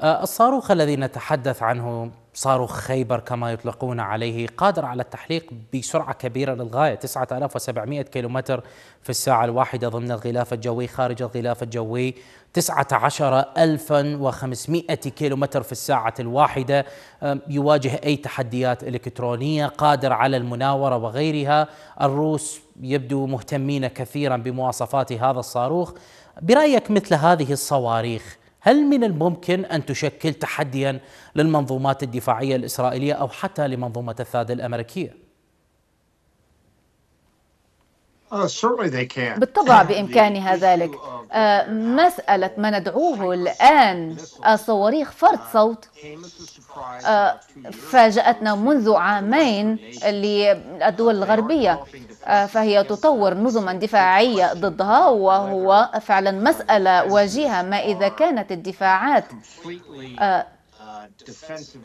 آه، الصاروخ الذي نتحدث عنه صاروخ خيبر كما يطلقون عليه قادر على التحليق بسرعة كبيرة للغاية 9700 كيلومتر في الساعة الواحدة ضمن الغلاف الجوي خارج الغلاف الجوي 19500 كيلومتر في الساعة الواحدة يواجه أي تحديات إلكترونية قادر على المناورة وغيرها الروس يبدو مهتمين كثيرا بمواصفات هذا الصاروخ برأيك مثل هذه الصواريخ هل من الممكن أن تشكل تحديا للمنظومات الدفاعية الإسرائيلية أو حتى لمنظومة الثادة الأمريكية؟ uh, بالطبع بإمكانها ذلك uh, آه، مسألة ما ندعوه الآن آه، صواريخ فرد uh, صوت آه، فاجأتنا منذ عامين للدول الغربية آه، فهي تطور نظما دفاعية ضدها وهو فعلا مسألة واجهة ما إذا كانت الدفاعات آه،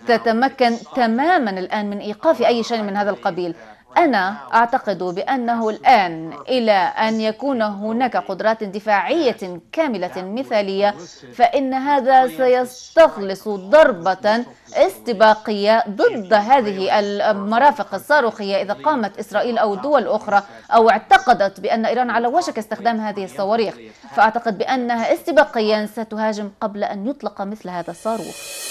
تتمكن تماما الآن من إيقاف أي شيء من هذا القبيل أنا أعتقد بأنه الآن إلى أن يكون هناك قدرات دفاعية كاملة مثالية فإن هذا سيستخلص ضربة استباقية ضد هذه المرافق الصاروخية إذا قامت إسرائيل أو دول أخرى أو اعتقدت بأن إيران على وشك استخدام هذه الصواريخ فأعتقد بأنها استباقيا ستهاجم قبل أن يطلق مثل هذا الصاروخ